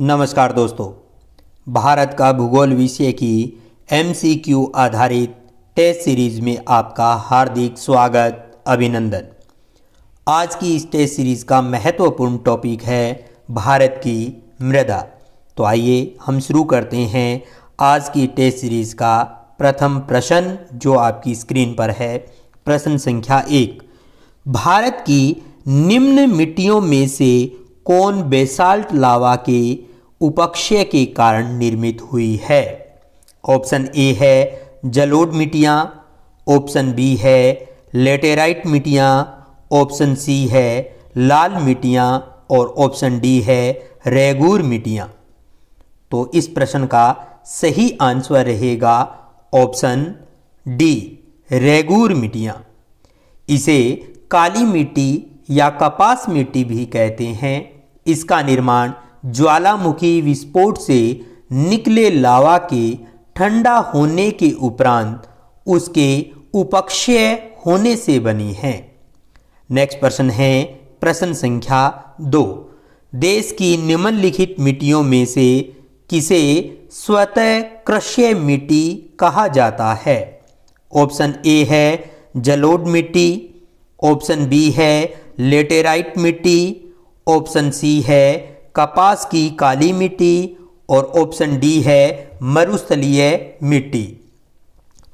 नमस्कार दोस्तों भारत का भूगोल विषय की एमसीक्यू आधारित टेस्ट सीरीज में आपका हार्दिक स्वागत अभिनंदन आज की इस टेस्ट सीरीज का महत्वपूर्ण टॉपिक है भारत की मृदा तो आइए हम शुरू करते हैं आज की टेस्ट सीरीज का प्रथम प्रश्न जो आपकी स्क्रीन पर है प्रश्न संख्या एक भारत की निम्न मिट्टियों में से कौन बेसाल्ट लावा के उपक्षय के कारण निर्मित हुई है ऑप्शन ए है जलोड मिट्टियाँ ऑप्शन बी है लेटेराइट मिट्टियाँ ऑप्शन सी है लाल मिट्टियाँ और ऑप्शन डी है रेगूर मिट्टियाँ तो इस प्रश्न का सही आंसर रहेगा ऑप्शन डी रेगूर मिट्टियाँ इसे काली मिट्टी या कपास मिट्टी भी कहते हैं इसका निर्माण ज्वालामुखी विस्फोट से निकले लावा के ठंडा होने के उपरांत उसके उपक्षय होने से बनी है नेक्स्ट प्रश्न है प्रश्न संख्या दो देश की निम्नलिखित मिट्टियों में से किसे स्वतः कृष्य मिट्टी कहा जाता है ऑप्शन ए है जलोड मिट्टी ऑप्शन बी है लेटेराइट मिट्टी ऑप्शन सी है कपास की काली मिट्टी और ऑप्शन डी है मरुस्थलीय मिट्टी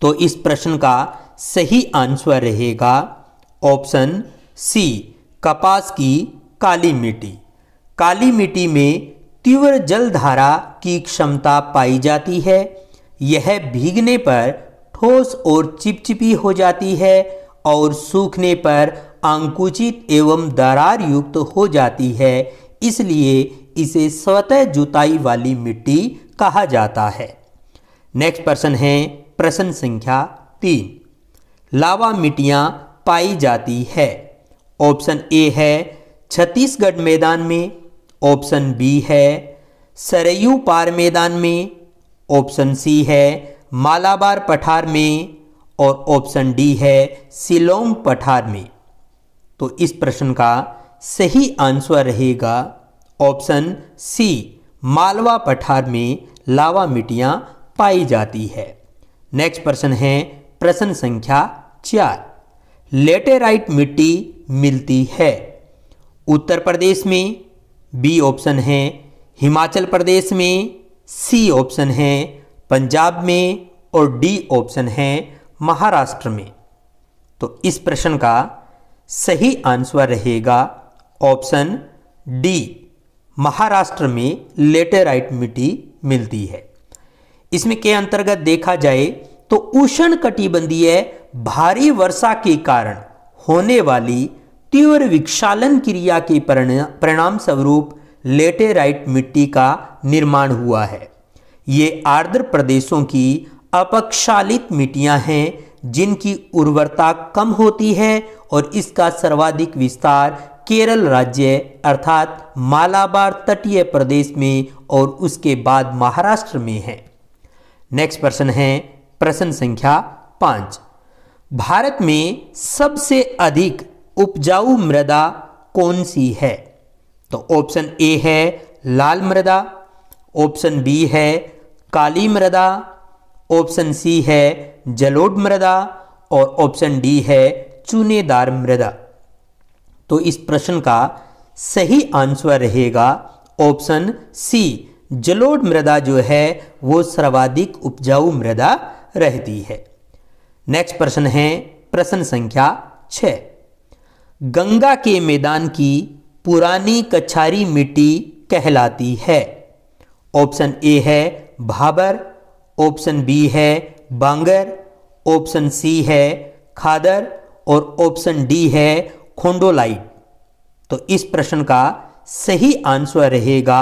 तो इस प्रश्न का सही आंसर रहेगा ऑप्शन सी कपास की काली मिट्टी काली मिट्टी में तीव्र जलधारा की क्षमता पाई जाती है यह भीगने पर ठोस और चिपचिपी हो जाती है और सूखने पर अंकुचित एवं दरार युक्त हो जाती है इसलिए इसे स्वतः जुताई वाली मिट्टी कहा जाता है नेक्स्ट प्रश्न है प्रश्न संख्या तीन लावा मिट्टियाँ पाई जाती है ऑप्शन ए है छत्तीसगढ़ मैदान में ऑप्शन बी है सरयू पार मैदान में ऑप्शन सी है मालाबार पठार में और ऑप्शन डी है सिलोंग पठार में तो इस प्रश्न का सही आंसर रहेगा ऑप्शन सी मालवा पठार में लावा मिट्टियाँ पाई जाती है नेक्स्ट प्रश्न है प्रश्न संख्या चार लेटेराइट मिट्टी मिलती है उत्तर प्रदेश में बी ऑप्शन है हिमाचल प्रदेश में सी ऑप्शन है पंजाब में और डी ऑप्शन है महाराष्ट्र में तो इस प्रश्न का सही आंसर रहेगा ऑप्शन डी महाराष्ट्र में लेटेराइट मिट्टी मिलती है इसमें के अंतर्गत देखा जाए तो उष्ण कटिबंधीय भारी वर्षा के कारण होने वाली तीव्र विक्षालन क्रिया के परिणाम स्वरूप लेटेराइट मिट्टी का निर्माण हुआ है ये आर्द्र प्रदेशों की अपक्षालित मिट्टियां हैं जिनकी उर्वरता कम होती है और इसका सर्वाधिक विस्तार केरल राज्य अर्थात मालाबार तटीय प्रदेश में और उसके बाद महाराष्ट्र में है नेक्स्ट प्रश्न है प्रश्न संख्या पाँच भारत में सबसे अधिक उपजाऊ मृदा कौन सी है तो ऑप्शन ए है लाल मृदा ऑप्शन बी है काली मृदा ऑप्शन सी है जलोढ़ मृदा और ऑप्शन डी है चूनेदार मृदा तो इस प्रश्न का सही आंसर रहेगा ऑप्शन सी जलोढ़ मृदा जो है वो सर्वाधिक उपजाऊ मृदा रहती है नेक्स्ट प्रश्न है प्रश्न संख्या छ गंगा के मैदान की पुरानी कछारी मिट्टी कहलाती है ऑप्शन ए है भाबर ऑप्शन बी है बांगर ऑप्शन सी है खादर और ऑप्शन डी है खोंडोलाइट तो इस प्रश्न का सही आंसर रहेगा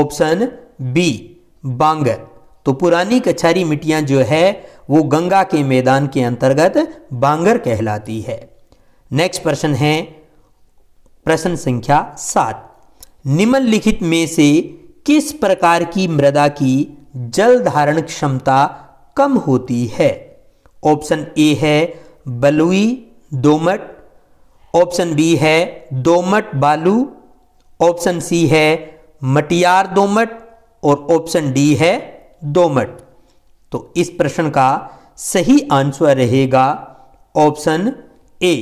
ऑप्शन बी बांगर तो पुरानी कछारी मिट्टियां जो है वो गंगा के मैदान के अंतर्गत बांगर कहलाती है नेक्स्ट प्रश्न है प्रश्न संख्या सात निम्नलिखित में से किस प्रकार की मृदा की जल धारण क्षमता कम होती है ऑप्शन ए है बलुई दोमट ऑप्शन बी है दोमट बालू ऑप्शन सी है मटियार दोमट और ऑप्शन डी है दोमट तो इस प्रश्न का सही आंसर रहेगा ऑप्शन ए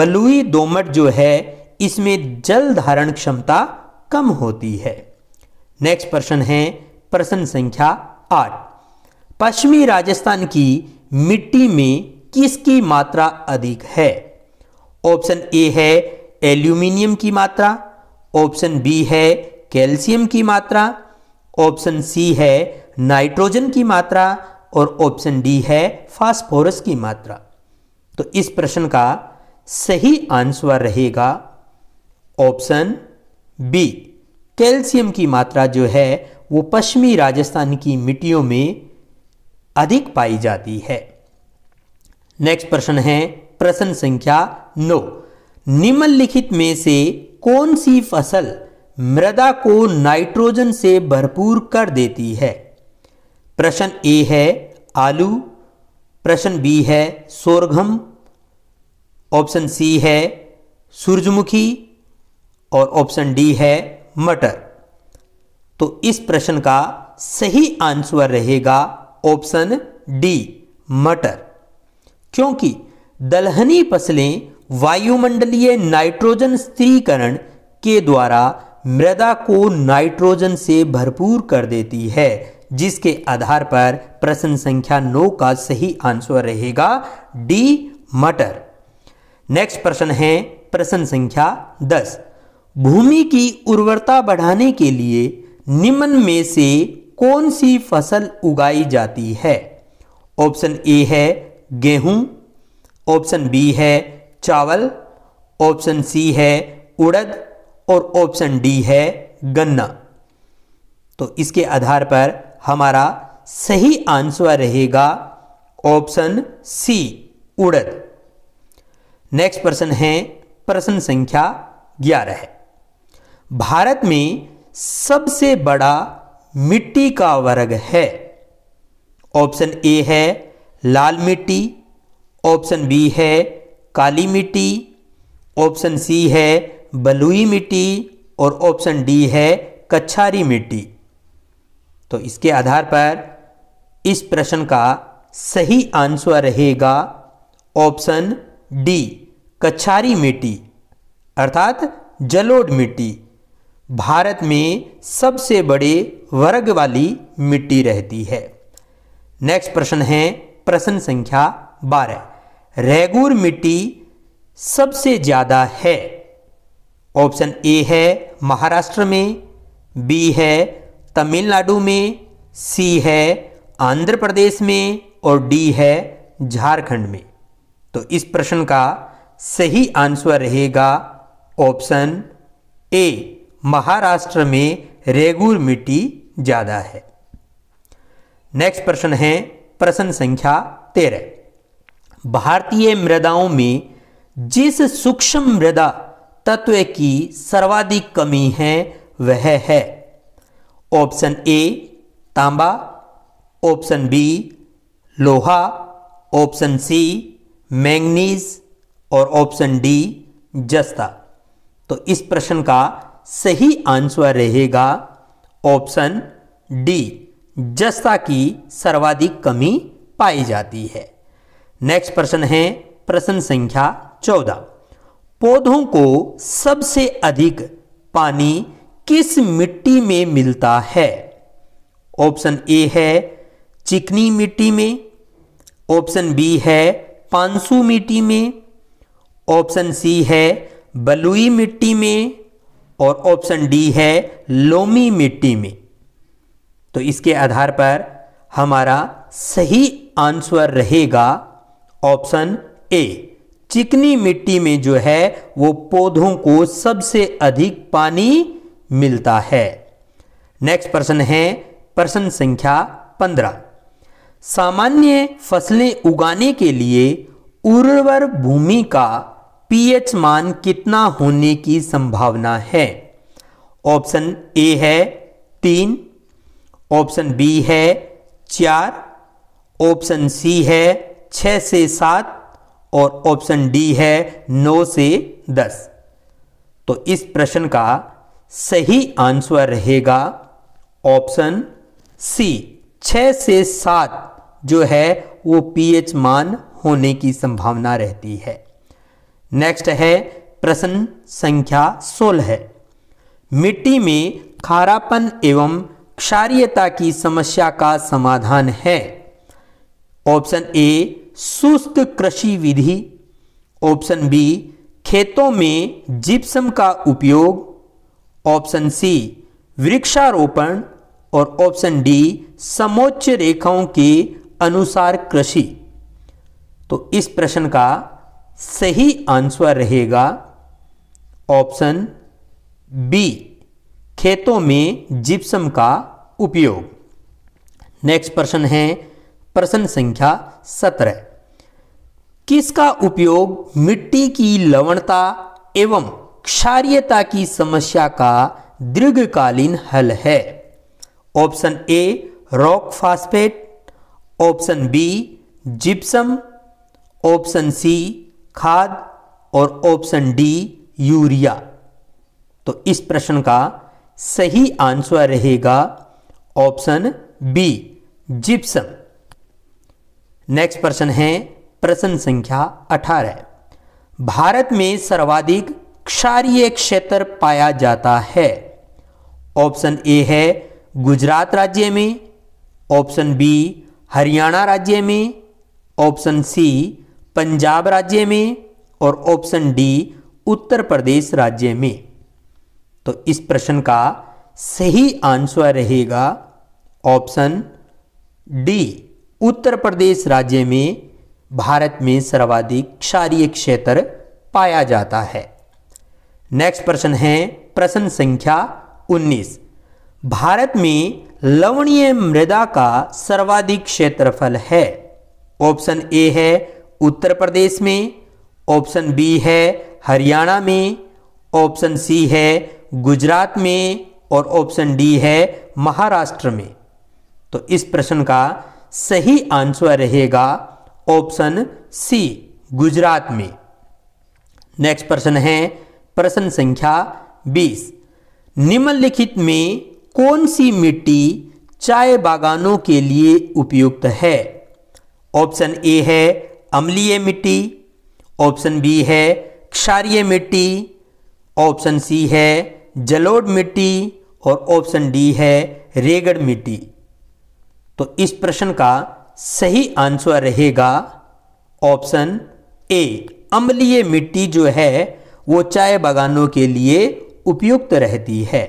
बलुई दोमट जो है इसमें जल धारण क्षमता कम होती है नेक्स्ट प्रश्न है प्रश्न संख्या आठ पश्चिमी राजस्थान की मिट्टी में किसकी मात्रा अधिक है ऑप्शन ए है एल्यूमिनियम की मात्रा ऑप्शन बी है कैल्शियम की मात्रा ऑप्शन सी है नाइट्रोजन की मात्रा और ऑप्शन डी है फास्फोरस की मात्रा तो इस प्रश्न का सही आंसर रहेगा ऑप्शन बी कैल्शियम की मात्रा जो है वो पश्चिमी राजस्थान की मिट्टियों में अधिक पाई जाती है नेक्स्ट प्रश्न है प्रश्न संख्या नौ निम्नलिखित में से कौन सी फसल मृदा को नाइट्रोजन से भरपूर कर देती है प्रश्न ए है आलू प्रश्न बी है सोरघम ऑप्शन सी है सूरजमुखी और ऑप्शन डी है मटर तो इस प्रश्न का सही आंसर रहेगा ऑप्शन डी मटर क्योंकि दलहनी फसलें वायुमंडलीय नाइट्रोजन स्त्रीकरण के द्वारा मृदा को नाइट्रोजन से भरपूर कर देती है जिसके आधार पर प्रश्न संख्या नौ का सही आंसर रहेगा डी मटर नेक्स्ट प्रश्न है प्रश्न संख्या दस भूमि की उर्वरता बढ़ाने के लिए निम्न में से कौन सी फसल उगाई जाती है ऑप्शन ए है गेहूं ऑप्शन बी है चावल ऑप्शन सी है उड़द और ऑप्शन डी है गन्ना तो इसके आधार पर हमारा सही आंसर रहेगा ऑप्शन सी उड़द नेक्स्ट प्रश्न है प्रश्न संख्या ग्यारह है भारत में सबसे बड़ा मिट्टी का वर्ग है ऑप्शन ए है लाल मिट्टी ऑप्शन बी है काली मिट्टी ऑप्शन सी है बलुई मिट्टी और ऑप्शन डी है कच्छारी मिट्टी तो इसके आधार पर इस प्रश्न का सही आंसर रहेगा ऑप्शन डी कच्छारी मिट्टी अर्थात जलोढ़ मिट्टी भारत में सबसे बड़े वर्ग वाली मिट्टी रहती है नेक्स्ट प्रश्न है प्रश्न संख्या 12 रेगूर मिट्टी सबसे ज़्यादा है ऑप्शन ए है महाराष्ट्र में बी है तमिलनाडु में सी है आंध्र प्रदेश में और डी है झारखंड में तो इस प्रश्न का सही आंसर रहेगा ऑप्शन ए महाराष्ट्र में रेगुर मिट्टी ज़्यादा है नेक्स्ट प्रश्न है प्रश्न संख्या तेरह भारतीय मृदाओं में जिस सूक्ष्म मृदा तत्व की सर्वाधिक कमी है वह है ऑप्शन ए तांबा ऑप्शन बी लोहा ऑप्शन सी मैंगनीज और ऑप्शन डी जस्ता तो इस प्रश्न का सही आंसर रहेगा ऑप्शन डी जस्ता की सर्वाधिक कमी पाई जाती है नेक्स्ट प्रश्न है प्रश्न संख्या चौदह पौधों को सबसे अधिक पानी किस मिट्टी में मिलता है ऑप्शन ए है चिकनी मिट्टी में ऑप्शन बी है पांसू मिट्टी में ऑप्शन सी है बलुई मिट्टी में और ऑप्शन डी है लोमी मिट्टी में तो इसके आधार पर हमारा सही आंसर रहेगा ऑप्शन ए चिकनी मिट्टी में जो है वो पौधों को सबसे अधिक पानी मिलता है नेक्स्ट प्रश्न है प्रश्न संख्या पंद्रह सामान्य फसलें उगाने के लिए उर्वर भूमि का पीएच मान कितना होने की संभावना है ऑप्शन ए है तीन ऑप्शन बी है चार ऑप्शन सी है छः से सात और ऑप्शन डी है नौ से दस तो इस प्रश्न का सही आंसर रहेगा ऑप्शन सी छः से सात जो है वो पीएच मान होने की संभावना रहती है नेक्स्ट है प्रश्न संख्या सोलह मिट्टी में खारापन एवं क्षारियता की समस्या का समाधान है ऑप्शन ए शुष्क कृषि विधि ऑप्शन बी खेतों में जिप्सम का उपयोग ऑप्शन सी वृक्षारोपण और ऑप्शन डी समोच्च रेखाओं के अनुसार कृषि तो इस प्रश्न का सही आंसर रहेगा ऑप्शन बी खेतों में जिप्सम का उपयोग नेक्स्ट प्रश्न है प्रश्न संख्या सत्रह किसका उपयोग मिट्टी की लवणता एवं क्षारीयता की समस्या का दीर्घकालीन हल है option A rock phosphate option B gypsum option C खाद और ऑप्शन डी यूरिया तो इस प्रश्न का सही आंसर रहेगा ऑप्शन बी जिप्सम नेक्स्ट प्रश्न है प्रश्न संख्या 18 भारत में सर्वाधिक क्षारीय क्षेत्र पाया जाता है ऑप्शन ए है गुजरात राज्य में ऑप्शन बी हरियाणा राज्य में ऑप्शन सी पंजाब राज्य में और ऑप्शन डी उत्तर प्रदेश राज्य में तो इस प्रश्न का सही आंसर रहेगा ऑप्शन डी उत्तर प्रदेश राज्य में भारत में सर्वाधिक क्षारीय क्षेत्र पाया जाता है नेक्स्ट प्रश्न है प्रश्न संख्या 19 भारत में लवणीय मृदा का सर्वाधिक क्षेत्रफल है ऑप्शन ए है उत्तर प्रदेश में ऑप्शन बी है हरियाणा में ऑप्शन सी है गुजरात में और ऑप्शन डी है महाराष्ट्र में तो इस प्रश्न का सही आंसर रहेगा ऑप्शन सी गुजरात में नेक्स्ट प्रश्न है प्रश्न संख्या 20 निम्नलिखित में कौन सी मिट्टी चाय बागानों के लिए उपयुक्त है ऑप्शन ए है अम्लीय मिट्टी ऑप्शन बी है क्षारीय मिट्टी ऑप्शन सी है जलोढ़ मिट्टी और ऑप्शन डी है रेगड़ मिट्टी तो इस प्रश्न का सही आंसर रहेगा ऑप्शन ए अम्लीय मिट्टी जो है वो चाय बागानों के लिए उपयुक्त रहती है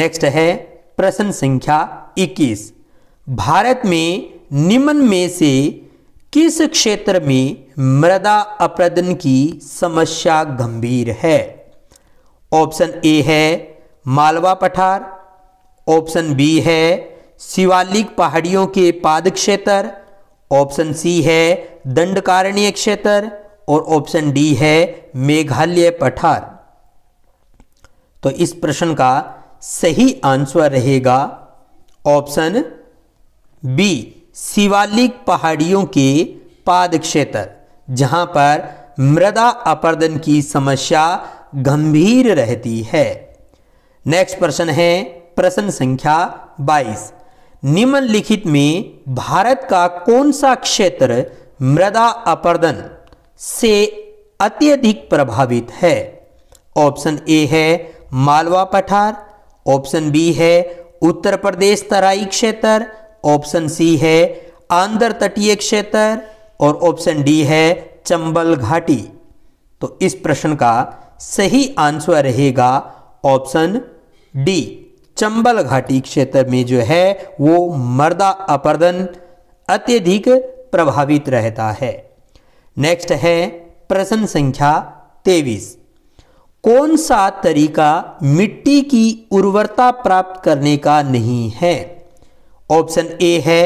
नेक्स्ट है प्रश्न संख्या 21 भारत में निम्न में से किस क्षेत्र में मृदा अपरदन की समस्या गंभीर है ऑप्शन ए है मालवा पठार ऑप्शन बी है शिवालिक पहाड़ियों के पाद क्षेत्र ऑप्शन सी है दंडकारण्य क्षेत्र और ऑप्शन डी है मेघालय पठार तो इस प्रश्न का सही आंसर रहेगा ऑप्शन बी शिवालिक पहाड़ियों के पाद क्षेत्र जहाँ पर मृदा अपर्दन की समस्या गंभीर रहती है नेक्स्ट प्रश्न है प्रश्न संख्या 22 निम्नलिखित में भारत का कौन सा क्षेत्र मृदा अपर्दन से अत्यधिक प्रभावित है ऑप्शन ए है मालवा पठार ऑप्शन बी है उत्तर प्रदेश तराई क्षेत्र ऑप्शन सी है आंध्र तटीय क्षेत्र और ऑप्शन डी है चंबल घाटी तो इस प्रश्न का सही आंसर रहेगा ऑप्शन डी चंबल घाटी क्षेत्र में जो है वो मर्दा अपर्दन अत्यधिक प्रभावित रहता है नेक्स्ट है प्रश्न संख्या तेवीस कौन सा तरीका मिट्टी की उर्वरता प्राप्त करने का नहीं है ऑप्शन ए है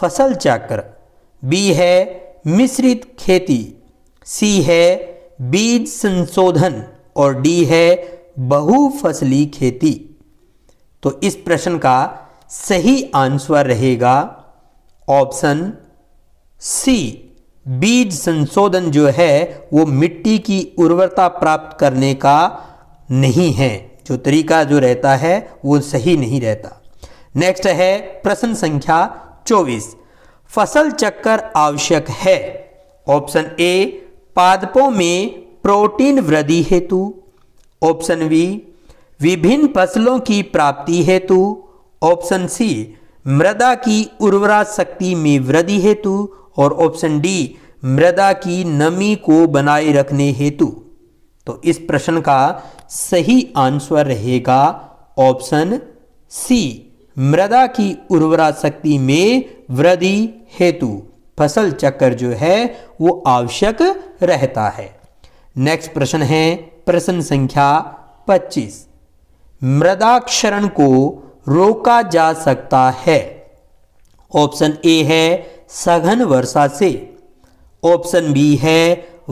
फसल चक्र बी है मिश्रित खेती सी है बीज संशोधन और डी है बहुफसली खेती तो इस प्रश्न का सही आंसर रहेगा ऑप्शन सी बीज संशोधन जो है वो मिट्टी की उर्वरता प्राप्त करने का नहीं है जो तरीका जो रहता है वो सही नहीं रहता नेक्स्ट है प्रश्न संख्या 24 फसल चक्कर आवश्यक है ऑप्शन ए पादपों में प्रोटीन वृद्धि हेतु ऑप्शन बी विभिन्न फसलों की प्राप्ति हेतु ऑप्शन सी मृदा की उर्वरा शक्ति में वृद्धि हेतु और ऑप्शन डी मृदा की नमी को बनाए रखने हेतु तो इस प्रश्न का सही आंसर रहेगा ऑप्शन सी मृदा की उर्वरा शक्ति में वृद्धि हेतु फसल चक्कर जो है वो आवश्यक रहता है नेक्स्ट प्रश्न है प्रश्न संख्या 25 क्षरण को रोका जा सकता है ऑप्शन ए है सघन वर्षा से ऑप्शन बी है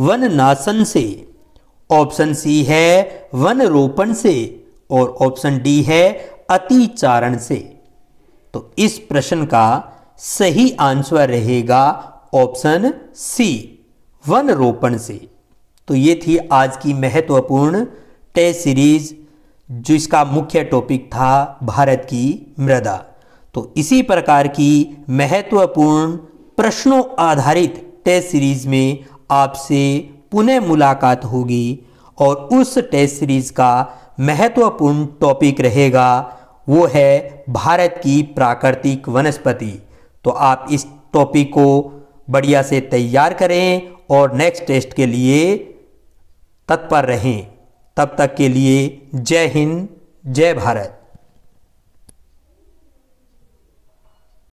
वन नाशन से ऑप्शन सी है वन रोपण से और ऑप्शन डी है अतिचारण से तो इस प्रश्न का सही आंसर रहेगा ऑप्शन सी वन रोपण से तो ये थी आज की महत्वपूर्ण टेस्ट सीरीज जिसका मुख्य टॉपिक था भारत की मृदा तो इसी प्रकार की महत्वपूर्ण प्रश्नों आधारित टेस्ट सीरीज में आपसे पुनः मुलाकात होगी और उस टेस्ट सीरीज का महत्वपूर्ण टॉपिक रहेगा वो है भारत की प्राकृतिक वनस्पति तो आप इस टॉपिक को बढ़िया से तैयार करें और नेक्स्ट टेस्ट के लिए तत्पर रहें तब तक के लिए जय हिंद जय भारत